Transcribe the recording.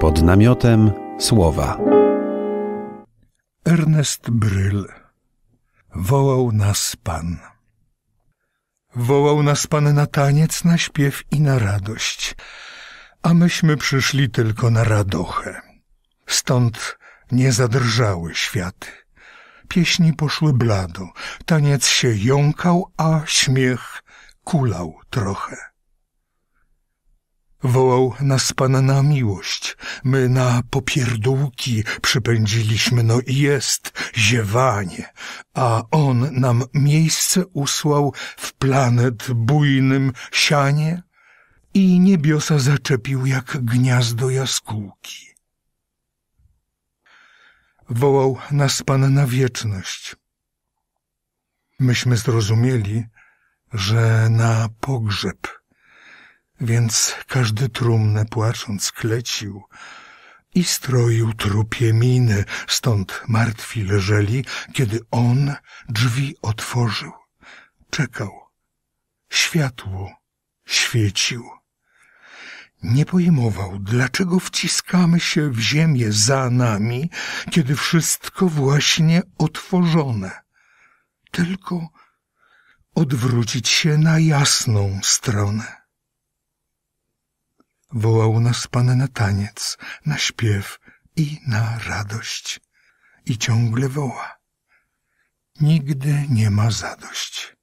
Pod namiotem słowa. Ernest Bryl. Wołał nas Pan. Wołał nas Pan na taniec, na śpiew i na radość, a myśmy przyszli tylko na radochę. Stąd nie zadrżały światy. Pieśni poszły blado, taniec się jąkał, a śmiech kulał trochę. Wołał nas Pan na miłość, my na popierdółki przypędziliśmy, no i jest ziewanie, a On nam miejsce usłał w planet bujnym sianie i niebiosa zaczepił jak gniazdo jaskółki. Wołał nas Pan na wieczność. Myśmy zrozumieli, że na pogrzeb – więc każdy trumnę płacząc klecił i stroił trupie miny, stąd martwi leżeli, kiedy on drzwi otworzył. Czekał. Światło świecił. Nie pojmował, dlaczego wciskamy się w ziemię za nami, kiedy wszystko właśnie otworzone. Tylko odwrócić się na jasną stronę wołał nas Pan na taniec, na śpiew i na radość. I ciągle woła. Nigdy nie ma zadość.